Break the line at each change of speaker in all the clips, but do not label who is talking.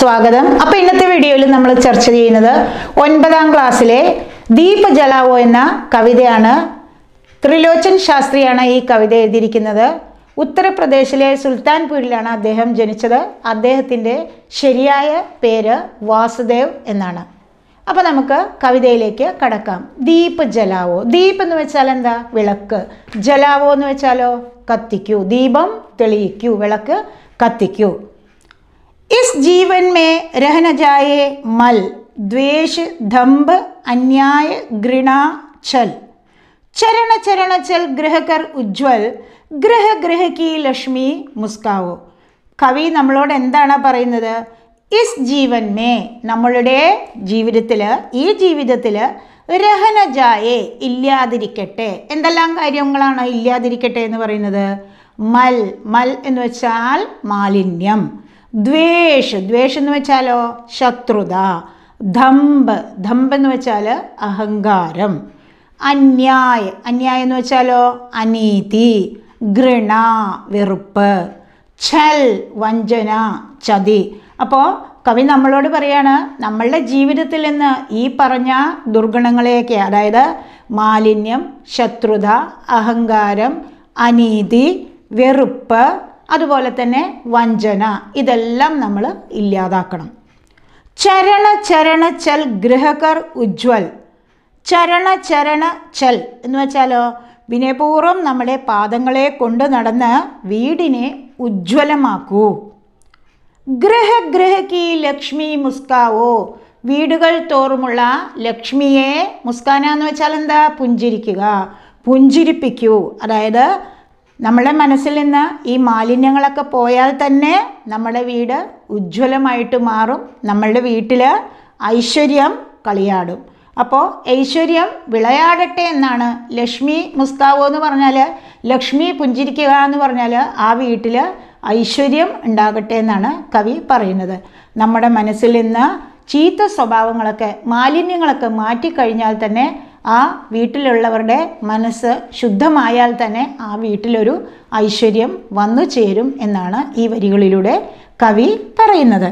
സ്വാഗതം അപ്പൊ ഇന്നത്തെ വീഡിയോയിൽ നമ്മൾ ചർച്ച ചെയ്യുന്നത് ഒൻപതാം ക്ലാസ്സിലെ ദീപ ജലാവോ എന്ന കവിതയാണ് ത്രിലോചൻ ശാസ്ത്രിയാണ് ഈ കവിത എഴുതിയിരിക്കുന്നത് ഉത്തർപ്രദേശിലെ സുൽത്താൻപൂരിലാണ് അദ്ദേഹം ജനിച്ചത് അദ്ദേഹത്തിൻ്റെ ശരിയായ പേര് വാസുദേവ് എന്നാണ് അപ്പോൾ നമുക്ക് കവിതയിലേക്ക് കടക്കാം ദീപ് ജലാവോ ദീപ് എന്ന് വെച്ചാൽ എന്താ വിളക്ക് ജലാവോ എന്ന് വെച്ചാലോ കത്തിക്കൂ ദീപം തെളിയിക്കൂ വിളക്ക് കത്തിക്കൂ इस जीवन में रहन जाए मल द्वेष धम्ब अन्याय घृणा छल चरण चरण चल ग्रह कर ഉജ്വൽ ഗ്രഹ ഗ്രഹ കി ലക്ഷ്മി മുസ്കാവോ കവി നമ്മളോട് എന്താണ് പറയുന്നത് ഇസ് ജീവൻ മേ നമ്മളുടെ ജീവിതത്തിൽ ഈ ജീവിതത്തിൽ രഹനജായെ ഇല്ലാതിരിക്കട്ടെ എന്തെല്ലാം കാര്യങ്ങളാണ് ഇല്ലാതിരിക്കട്ടെ എന്ന് പറയുന്നത് മൽ മൽ എന്ന് വെച്ചാൽ മാലിന്യം ദ്വേഷ് ദ്വേഷ് എന്ന് വെച്ചാലോ ശത്രുത ധമ്പ് ധമ്പ് എന്ന് വെച്ചാൽ അഹങ്കാരം അന്യായ് അന്യായം എന്ന് വെച്ചാലോ അനീതി ഘൃണ വെറുപ്പ് ഛൽ വഞ്ചന ചതി അപ്പോൾ കവി നമ്മളോട് പറയാണ് നമ്മളുടെ ജീവിതത്തിൽ നിന്ന് ഈ പറഞ്ഞ ദുർഗുണങ്ങളെയൊക്കെ അതായത് മാലിന്യം ശത്രുത അഹങ്കാരം അനീതി വെറുപ്പ് അതുപോലെ തന്നെ വഞ്ചന ഇതെല്ലാം നമ്മൾ ഇല്ലാതാക്കണം ചരണ ചരണ ചൽ ഗൃഹകർ ഉജ്വൽ ചരണ ചരണ ചൽ എന്ന് വെച്ചാലോ വിനയപൂർവ്വം നമ്മുടെ പാദങ്ങളെ കൊണ്ട് നടന്ന് വീടിനെ ഉജ്ജ്വലമാക്കൂ ഗ്രഹ ലക്ഷ്മി മുസ്കാവോ വീടുകൾ തോറുമുള്ള ലക്ഷ്മിയെ മുസ്കാന എന്ന് വെച്ചാൽ എന്താ പുഞ്ചിരിക്കുക പുഞ്ചിരിപ്പിക്കൂ അതായത് നമ്മുടെ മനസ്സിൽ നിന്ന് ഈ മാലിന്യങ്ങളൊക്കെ പോയാൽ തന്നെ നമ്മുടെ വീട് ഉജ്ജ്വലമായിട്ട് മാറും നമ്മളുടെ വീട്ടിൽ ഐശ്വര്യം കളിയാടും അപ്പോൾ ഐശ്വര്യം വിളയാടട്ടെ എന്നാണ് ലക്ഷ്മി മുസ്താവോ എന്ന് പറഞ്ഞാൽ ലക്ഷ്മി പുഞ്ചിരിക്കുക എന്ന് പറഞ്ഞാൽ ആ വീട്ടിൽ ഐശ്വര്യം ഉണ്ടാകട്ടെ എന്നാണ് കവി പറയുന്നത് നമ്മുടെ മനസ്സിൽ നിന്ന് ചീത്ത സ്വഭാവങ്ങളൊക്കെ മാലിന്യങ്ങളൊക്കെ മാറ്റിക്കഴിഞ്ഞാൽ തന്നെ ആ വീട്ടിലുള്ളവരുടെ മനസ്സ് ശുദ്ധമായാൽ തന്നെ ആ വീട്ടിലൊരു ഐശ്വര്യം വന്നു ചേരും എന്നാണ് ഈ വരികളിലൂടെ കവി പറയുന്നത്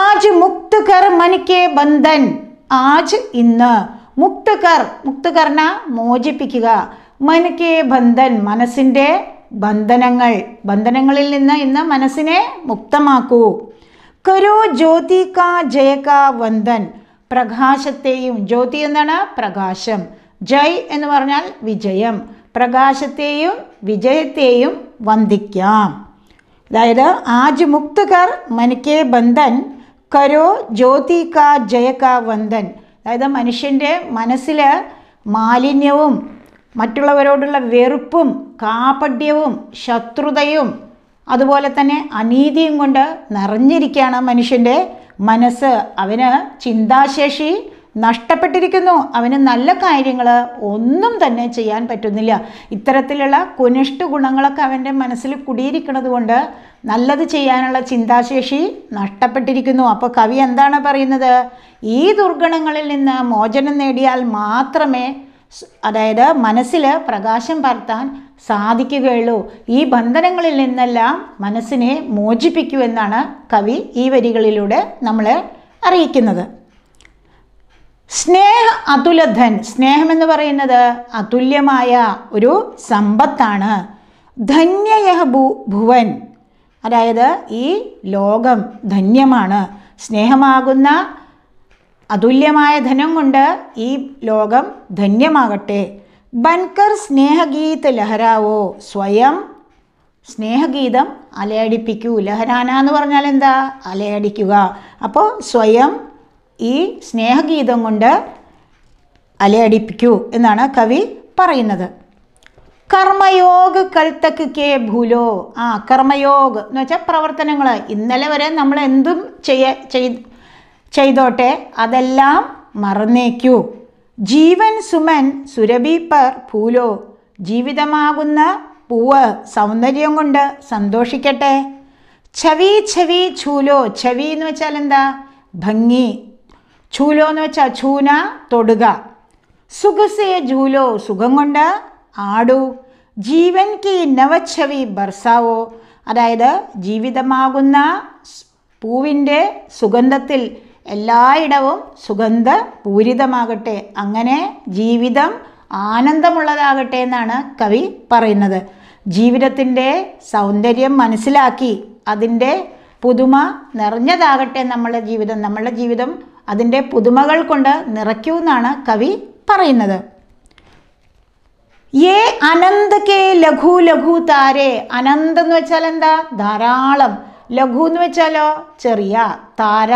ആജ് മുക്ത് കർ മനിക്കേ ബന്ധൻ ആജ് ഇന്ന് മുക്ത് കർ മുക്ത് മോചിപ്പിക്കുക മനിക്കേ ബന്ധൻ മനസ്സിൻ്റെ ബന്ധനങ്ങൾ ബന്ധനങ്ങളിൽ നിന്ന് ഇന്ന് മനസ്സിനെ മുക്തമാക്കൂ കരോ ജ്യോതി കാ ജയ കാ വന്ദൻ പ്രകാശത്തെയും ജ്യോതി എന്നാണ് പ്രകാശം ജയ് എന്ന് പറഞ്ഞാൽ വിജയം പ്രകാശത്തെയും വിജയത്തെയും വന്ദിക്കാം അതായത് ആജ് മുക്തകർ മനുക്കേ ബന്ധൻ കരോ ജ്യോതി കാ ജയ കാ വന്ദൻ അതായത് മനുഷ്യൻ്റെ മനസ്സിൽ മാലിന്യവും മറ്റുള്ളവരോടുള്ള വെറുപ്പും കാപട്യവും ശത്രുതയും അതുപോലെ തന്നെ അനീതിയും കൊണ്ട് നിറഞ്ഞിരിക്കുകയാണ് മനുഷ്യൻ്റെ മനസ്സ് അവന് ചിന്താശേഷി നഷ്ടപ്പെട്ടിരിക്കുന്നു അവന് നല്ല കാര്യങ്ങൾ ഒന്നും തന്നെ ചെയ്യാൻ പറ്റുന്നില്ല ഇത്തരത്തിലുള്ള കുനിഷ്ട ഗുണങ്ങളൊക്കെ അവൻ്റെ മനസ്സിൽ കുടിയിരിക്കുന്നത് കൊണ്ട് നല്ലത് ചെയ്യാനുള്ള ചിന്താശേഷി നഷ്ടപ്പെട്ടിരിക്കുന്നു അപ്പോൾ കവി എന്താണ് പറയുന്നത് ഈ ദുർഗണങ്ങളിൽ നിന്ന് മോചനം നേടിയാൽ മാത്രമേ അതായത് മനസ്സിൽ പ്രകാശം പരത്താൻ സാധിക്കുകയുള്ളൂ ഈ ബന്ധനങ്ങളിൽ നിന്നെല്ലാം മനസ്സിനെ മോചിപ്പിക്കൂ എന്നാണ് കവി ഈ വരികളിലൂടെ നമ്മളെ അറിയിക്കുന്നത് സ്നേഹ അതുലധൻ സ്നേഹമെന്ന് പറയുന്നത് അതുല്യമായ ഒരു സമ്പത്താണ് ധന്യയഹ ഭൂ ഭുവൻ അതായത് ഈ ലോകം ധന്യമാണ് സ്നേഹമാകുന്ന അതുല്യമായ ധനം കൊണ്ട് ഈ ലോകം ധന്യമാകട്ടെ ബൻകർ സ്നേഹഗീത് ലഹരാവോ സ്വയം സ്നേഹഗീതം അലയടിപ്പിക്കൂ ലഹരാന എന്ന് പറഞ്ഞാൽ എന്താ അലയടിക്കുക അപ്പോൾ സ്വയം ഈ സ്നേഹഗീതം കൊണ്ട് അലയടിപ്പിക്കൂ എന്നാണ് കവി പറയുന്നത് കർമ്മയോഗ് കൽത്തക്ക് കേ ഭൂലോ ആ കർമ്മയോഗ് എന്ന് വെച്ചാൽ പ്രവർത്തനങ്ങൾ ഇന്നലെ വരെ നമ്മൾ എന്തും ചെയ്യ ചെയ്ത് ചെയ്തോട്ടെ അതെല്ലാം മറന്നേക്കൂ ജീവൻ സുമൻ സുരഭി പർ പൂലോ ജീവിതമാകുന്ന പൂവ് സൗന്ദര്യം കൊണ്ട് സന്തോഷിക്കട്ടെ ചവി ചവി ചൂലോ ചവി എന്ന് വെച്ചാൽ എന്താ ഭംഗി ചൂലോ എന്ന് വെച്ചാൽ ചൂന തൊടുക സുഖസേ ജൂലോ സുഖം കൊണ്ട് ആടു ജീവൻ കി നവച്ഛവി ബർസാവോ അതായത് ജീവിതമാകുന്ന പൂവിൻ്റെ സുഗന്ധത്തിൽ എല്ലായിടവും സുഗന്ധ പൂരിതമാകട്ടെ അങ്ങനെ ജീവിതം ആനന്ദമുള്ളതാകട്ടെ എന്നാണ് കവി പറയുന്നത് ജീവിതത്തിൻ്റെ സൗന്ദര്യം മനസ്സിലാക്കി അതിൻ്റെ പുതുമ നിറഞ്ഞതാകട്ടെ നമ്മളുടെ ജീവിതം നമ്മളുടെ ജീവിതം അതിൻ്റെ പുതുമകൾ കൊണ്ട് നിറയ്ക്കൂ എന്നാണ് കവി പറയുന്നത് ഏ അനന്ത് കെ ലഘു ലഘു താരേ അനന്ത് എന്ന് വെച്ചാൽ എന്താ ധാരാളം ലഘു എന്ന് വെച്ചാലോ ചെറിയ താര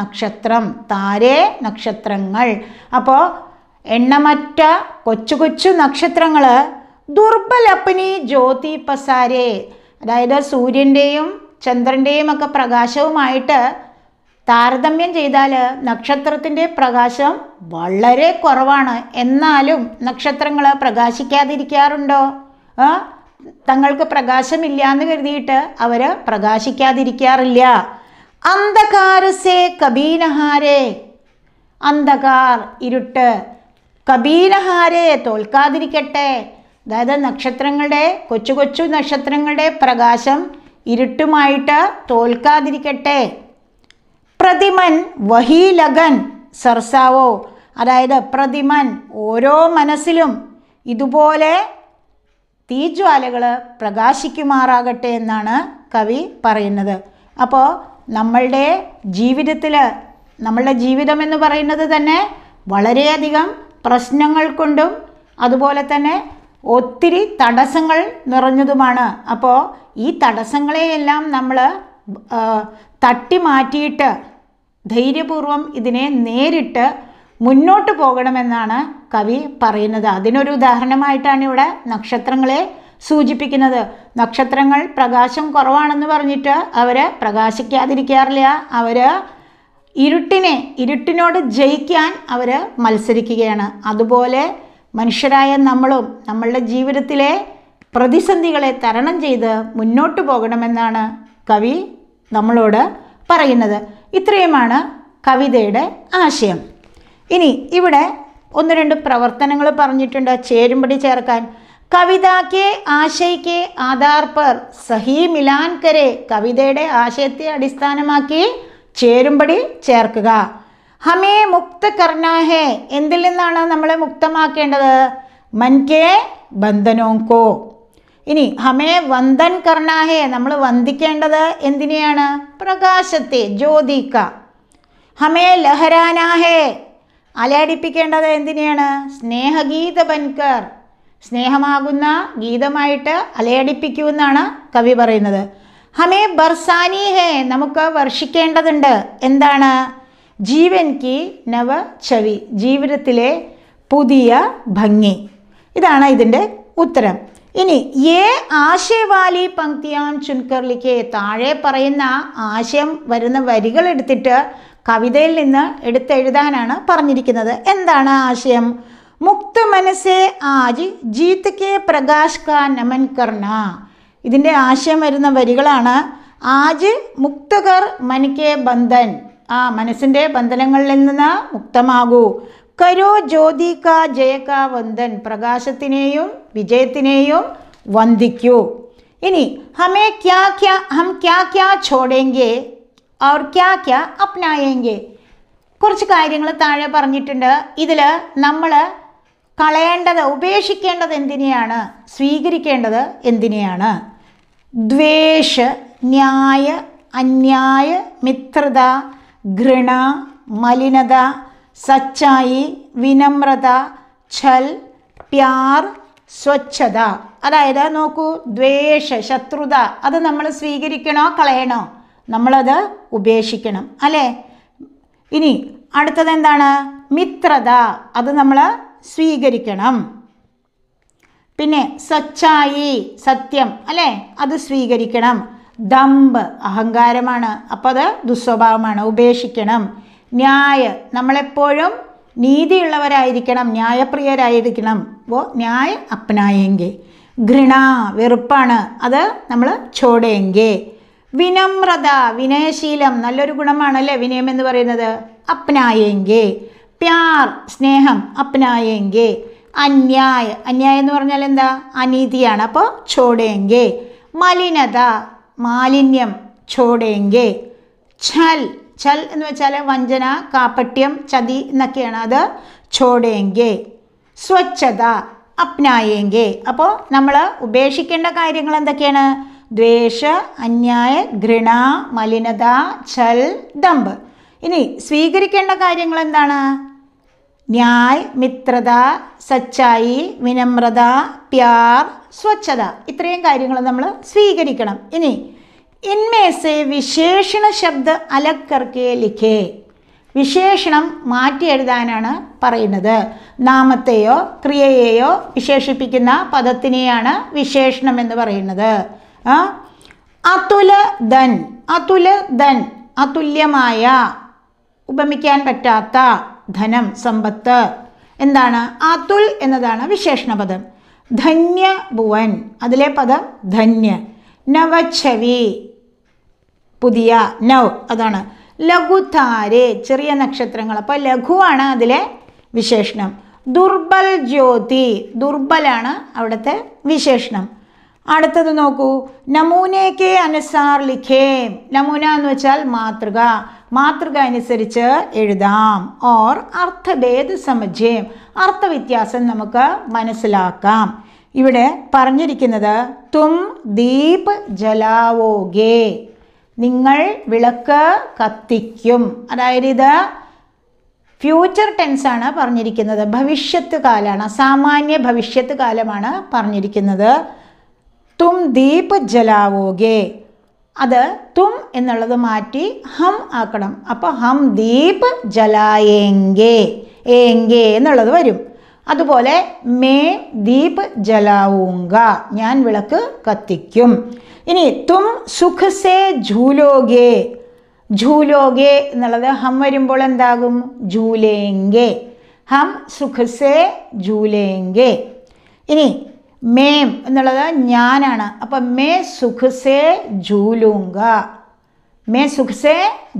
നക്ഷത്രം താരേ നക്ഷത്രങ്ങൾ അപ്പോൾ എണ്ണമറ്റ കൊച്ചു കൊച്ചു നക്ഷത്രങ്ങൾ ദുർബലപ്പനി ജ്യോതി പസാരേ അതായത് സൂര്യൻ്റെയും ചന്ദ്രൻ്റെയും ഒക്കെ പ്രകാശവുമായിട്ട് താരതമ്യം ചെയ്താൽ നക്ഷത്രത്തിൻ്റെ പ്രകാശം വളരെ കുറവാണ് എന്നാലും നക്ഷത്രങ്ങൾ പ്രകാശിക്കാതിരിക്കാറുണ്ടോ തങ്ങൾക്ക് പ്രകാശമില്ല എന്ന് കരുതിയിട്ട് അവർ പ്രകാശിക്കാതിരിക്കാറില്ല അന്ധകാരസേ കബീനഹാരേ അന്ധകാർ ഇരുട്ട് കബീനഹാരെ തോൽക്കാതിരിക്കട്ടെ അതായത് നക്ഷത്രങ്ങളുടെ കൊച്ചു കൊച്ചു നക്ഷത്രങ്ങളുടെ പ്രകാശം ഇരുട്ടുമായിട്ട് തോൽക്കാതിരിക്കട്ടെ പ്രതിമൻ വഹീലകൻ സർസാവോ അതായത് പ്രതിമൻ ഓരോ മനസ്സിലും ഇതുപോലെ തീജ്വാലകൾ പ്രകാശിക്കുമാറാകട്ടെ എന്നാണ് കവി പറയുന്നത് അപ്പോൾ നമ്മളുടെ ജീവിതത്തിൽ നമ്മളുടെ ജീവിതം എന്ന് പറയുന്നത് തന്നെ വളരെയധികം പ്രശ്നങ്ങൾ കൊണ്ടും അതുപോലെ തന്നെ ഒത്തിരി തടസ്സങ്ങൾ നിറഞ്ഞതുമാണ് അപ്പോൾ ഈ തടസ്സങ്ങളെയെല്ലാം നമ്മൾ തട്ടി മാറ്റിയിട്ട് ധൈര്യപൂർവം ഇതിനെ നേരിട്ട് മുന്നോട്ട് പോകണമെന്നാണ് കവി പറയുന്നത് അതിനൊരു ഉദാഹരണമായിട്ടാണ് ഇവിടെ നക്ഷത്രങ്ങളെ സൂചിപ്പിക്കുന്നത് നക്ഷത്രങ്ങൾ പ്രകാശം കുറവാണെന്ന് പറഞ്ഞിട്ട് അവർ പ്രകാശിക്കാതിരിക്കാറില്ല അവർ ഇരുട്ടിനെ ഇരുട്ടിനോട് ജയിക്കാൻ അവർ മത്സരിക്കുകയാണ് അതുപോലെ മനുഷ്യരായ നമ്മളും നമ്മളുടെ ജീവിതത്തിലെ പ്രതിസന്ധികളെ തരണം ചെയ്ത് മുന്നോട്ട് പോകണമെന്നാണ് കവി നമ്മളോട് പറയുന്നത് ഇത്രയുമാണ് കവിതയുടെ ആശയം ഇനി ഇവിടെ ഒന്ന് രണ്ട് പ്രവർത്തനങ്ങൾ പറഞ്ഞിട്ടുണ്ട് ചേരുംപടി ചേർക്കാൻ കവിതാക്കെ ആശയ്ക്ക് ആധാർപ്പർ പർ സഹി മിലാൻ കവിതയുടെ ആശയത്തെ അടിസ്ഥാനമാക്കി ചേരുംപടി ചേർക്കുക ഹമേ മുക്ത കർണാഹേ എന്തിൽ നിന്നാണ് നമ്മളെ മുക്തമാക്കേണ്ടത് മൻകേ ബന്ധനോങ്കോ ഇനി ഹമേ വന്ദൻ കർണാഹേ നമ്മൾ വന്ദിക്കേണ്ടത് എന്തിനെയാണ് പ്രകാശത്തെ ജ്യോതിക്ക ഹമേ ലഹരാനാഹേ അലയടിപ്പിക്കേണ്ടത് എന്തിനെയാണ് സ്നേഹഗീത ബൻകർ സ്നേഹമാകുന്ന ഗീതമായിട്ട് അലയടിപ്പിക്കൂ എന്നാണ് കവി പറയുന്നത് ഹമേ ബർസാനി ഹേ നമുക്ക് വർഷിക്കേണ്ടതുണ്ട് എന്താണ് ജീവൻ കി നവ ചവി ജീവിതത്തിലെ പുതിയ ഭംഗി ഇതാണ് ഇതിൻ്റെ ഉത്തരം ഇനി ഏ ആശയവാലി പങ്ക്തിയാൻ ചുൻകർലിക്ക് താഴെ പറയുന്ന ആശയം വരുന്ന വരികൾ എടുത്തിട്ട് കവിതയിൽ നിന്ന് എടുത്തെഴുതാനാണ് പറഞ്ഞിരിക്കുന്നത് എന്താണ് ആശയം മുക്ത മനസ്സേ ആജ് ജീത്ത് കെ പ്രകാശ് കാ നമൻ കർണ ഇതിൻ്റെ ആശയം വരുന്ന വരികളാണ് ആജ് മുക്തകർ മനിക്കെ ബന്ധൻ ആ മനസ്സിൻ്റെ ബന്ധനങ്ങളിൽ നിന്ന് മുക്തമാകൂ കരോ ജ്യോതി കാ ജയക വന്ദൻ പ്രകാശത്തിനെയും വിജയത്തിനെയും വന്ദിക്കൂ ഇനി ഹമേ ക്യാ ക്യാ ഹം ക്യാ ക്യാ ഛോടേങ്കേ और क्या क्या അപ്നായെങ്കിൽ കുറച്ച് കാര്യങ്ങൾ താഴെ പറഞ്ഞിട്ടുണ്ട് ഇതിൽ നമ്മൾ കളയേണ്ടത് ഉപേക്ഷിക്കേണ്ടത് എന്തിനെയാണ് സ്വീകരിക്കേണ്ടത് എന്തിനെയാണ് ദ്വേഷ ന്യായ അന്യായ മിത്രത ഘൃണ മലിനത സച്ചായി വിനമ്രത ഛൽ പ്യാർ സ്വച്ഛത അതായത് നോക്കൂ ദ്വേഷ ശത്രുത അത് നമ്മൾ സ്വീകരിക്കണോ കളയണോ നമ്മളത് ഉപേക്ഷിക്കണം അല്ലേ ഇനി അടുത്തത് എന്താണ് മിത്രത അത് നമ്മൾ സ്വീകരിക്കണം പിന്നെ സച്ചായി സത്യം അല്ലേ അത് സ്വീകരിക്കണം ദമ്പ് അഹങ്കാരമാണ് അപ്പോൾ അത് ദുസ്വഭാവമാണ് ഉപേക്ഷിക്കണം ന്യായ നമ്മളെപ്പോഴും നീതിയുള്ളവരായിരിക്കണം ന്യായപ്രിയരായിരിക്കണം അപ്പോൾ ന്യായ അപ്നായെങ്കിൽ ഘൃണ വെറുപ്പാണ് അത് നമ്മൾ ചോടയെങ്കിൽ വിനമ്രത വിനയശീലം നല്ലൊരു ഗുണമാണ് അല്ലേ വിനയം എന്ന് പറയുന്നത് അപ്നായെങ്കെ പ്യാർ സ്നേഹം അപ്നായെങ്കെ അന്യായ അന്യായം എന്ന് പറഞ്ഞാൽ എന്താ അനീതിയാണ് അപ്പോൾ ചോടേങ്കെ മലിനത മാലിന്യം ചോടേങ്കെ ഛൽ ഛൽ എന്ന് വെച്ചാൽ വഞ്ചന കാപ്പട്യം ചതി എന്നൊക്കെയാണ് അത് ചോടേങ്കെ സ്വച്ഛത അപ്നായേങ്കെ അപ്പോൾ നമ്മൾ ഉപേക്ഷിക്കേണ്ട കാര്യങ്ങൾ എന്തൊക്കെയാണ് ദ്വേഷ അന്യായ ഘൃണ മലിനത ഛൽ ദമ്പ് ഇനി സ്വീകരിക്കേണ്ട കാര്യങ്ങൾ എന്താണ് ന്യായ് മിത്രത സച്ചായി വിനമ്രത പ്യാർ സ്വച്ഛത ഇത്രയും കാര്യങ്ങൾ നമ്മൾ സ്വീകരിക്കണം ഇനി ഇൻമേസെ വിശേഷണ ശബ്ദ അലക്കർക്കെ ലിഖേ വിശേഷണം മാറ്റി എഴുതാനാണ് പറയുന്നത് നാമത്തെയോ ക്രിയയെയോ വിശേഷിപ്പിക്കുന്ന പദത്തിനെയാണ് വിശേഷണം എന്ന് പറയുന്നത് അതുല ധൻ അതുല ധൻ അതുല്യമായ ഉപമിക്കാൻ പറ്റാത്ത ധനം സമ്പത്ത് എന്താണ് അതുൽ എന്നതാണ് വിശേഷണപദം ധന്യ ഭുവൻ അതിലെ പദം ധന്യ നവച്ഛവി പുതിയ നവ് അതാണ് ലഘുതാരെ ചെറിയ നക്ഷത്രങ്ങൾ അപ്പോൾ ലഘുവാണ് അതിലെ വിശേഷണം ദുർബൽ ജ്യോതി ദുർബലാണ് അവിടുത്തെ വിശേഷണം അടുത്തത് നോക്കൂ നമൂനയ്ക്ക് അനുസാർ ലിഖേം നമൂന എന്ന് വെച്ചാൽ മാതൃക മാതൃക അനുസരിച്ച് എഴുതാം ഓർ അർത്ഥഭേദ സമജയം അർത്ഥവ്യത്യാസം നമുക്ക് മനസ്സിലാക്കാം ഇവിടെ പറഞ്ഞിരിക്കുന്നത് തും ദീപ് ജലാവോഗേ നിങ്ങൾ വിളക്ക് കത്തിക്കും അതായത് ഇത് ഫ്യൂച്ചർ ടെൻസ് ആണ് പറഞ്ഞിരിക്കുന്നത് ഭവിഷ്യത്ത് കാലമാണ് സാമാന്യ ഭവിഷ്യത്ത് കാലമാണ് പറഞ്ഞിരിക്കുന്നത് തും ദീപ് ജലാവോഗേ അത് തും എന്നുള്ളത് മാറ്റി ഹം ആക്കണം അപ്പോൾ ഹം ദീപ് ജലായേങ്കേ ഏങ്കേ എന്നുള്ളത് വരും അതുപോലെ മേ ദീപ് ജലാവൂങ്ക ഞാൻ വിളക്ക് കത്തിക്കും ഇനി തും സുഖസേ ഝൂലോഗേ ഝൂലോഗേ എന്നുള്ളത് ഹം വരുമ്പോൾ എന്താകും ഝൂലേങ്കേ ഹം സുഖസേ ഝൂലേങ്കേ ഇനി മേം എന്നുള്ളത് ഞാനാണ് അപ്പം മേ സുഖസേ ജൂലൂങ്ക മേ സുഖസേ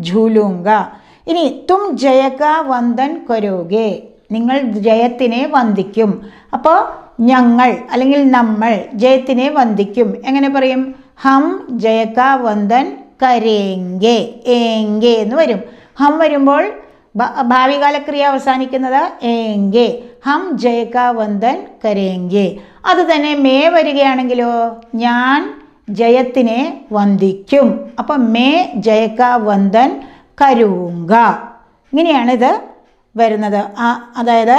ജൂലൂങ്ക ഇനി തും ജയക വന്ദൻ കരോഗെ നിങ്ങൾ ജയത്തിനെ വന്ദിക്കും അപ്പോൾ ഞങ്ങൾ അല്ലെങ്കിൽ നമ്മൾ ജയത്തിനെ വന്ദിക്കും എങ്ങനെ പറയും ഹം ജയക വന്ദൻ കരേങ്കെ ഏങ്കെ എന്ന് വരും ഹം വരുമ്പോൾ ഭാവികാലക്രിയ അവസാനിക്കുന്നത് ഏങ്കെ ഹം ജയക വന്ദൻ കരേങ്കെ അതുതന്നെ മേ വരികയാണെങ്കിലോ ഞാൻ ജയത്തിനെ വന്ദിക്കും അപ്പം മേ ജയക്ക വന്ദൻ കരൂങ്ക ഇങ്ങനെയാണ് ഇത് വരുന്നത് ആ അതായത്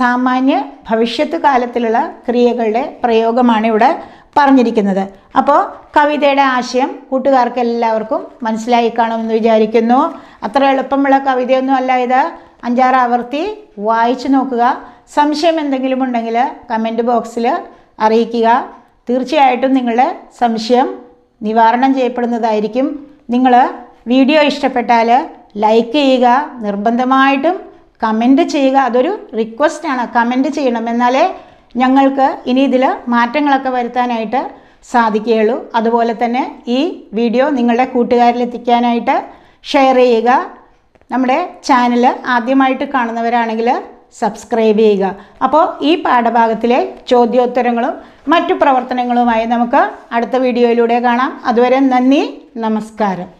സാമാന്യ ഭവിഷ്യത്ത് കാലത്തിലുള്ള ക്രിയകളുടെ പ്രയോഗമാണ് ഇവിടെ പറഞ്ഞിരിക്കുന്നത് അപ്പോൾ കവിതയുടെ ആശയം കൂട്ടുകാർക്ക് എല്ലാവർക്കും മനസ്സിലായി കാണുമെന്ന് വിചാരിക്കുന്നു അത്ര എളുപ്പമുള്ള കവിതയൊന്നും അല്ല ഇത് അഞ്ചാറ് ആവർത്തി വായിച്ചു നോക്കുക സംശയം എന്തെങ്കിലും ഉണ്ടെങ്കിൽ കമൻറ്റ് ബോക്സിൽ അറിയിക്കുക തീർച്ചയായിട്ടും നിങ്ങളുടെ സംശയം നിവാരണം ചെയ്യപ്പെടുന്നതായിരിക്കും നിങ്ങൾ വീഡിയോ ഇഷ്ടപ്പെട്ടാൽ ലൈക്ക് ചെയ്യുക നിർബന്ധമായിട്ടും കമൻറ്റ് ചെയ്യുക അതൊരു റിക്വസ്റ്റാണ് കമൻറ്റ് ചെയ്യണം എന്നാലേ ഞങ്ങൾക്ക് ഇനി ഇതിൽ മാറ്റങ്ങളൊക്കെ വരുത്താനായിട്ട് സാധിക്കുകയുള്ളൂ അതുപോലെ തന്നെ ഈ വീഡിയോ നിങ്ങളുടെ കൂട്ടുകാരിലെത്തിക്കാനായിട്ട് ഷെയർ ചെയ്യുക നമ്മുടെ ചാനൽ ആദ്യമായിട്ട് കാണുന്നവരാണെങ്കിൽ സബ്സ്ക്രൈബ് ചെയ്യുക അപ്പോൾ ഈ പാഠഭാഗത്തിലെ ചോദ്യോത്തരങ്ങളും മറ്റു പ്രവർത്തനങ്ങളുമായി നമുക്ക് അടുത്ത വീഡിയോയിലൂടെ കാണാം അതുവരെ നന്ദി നമസ്കാരം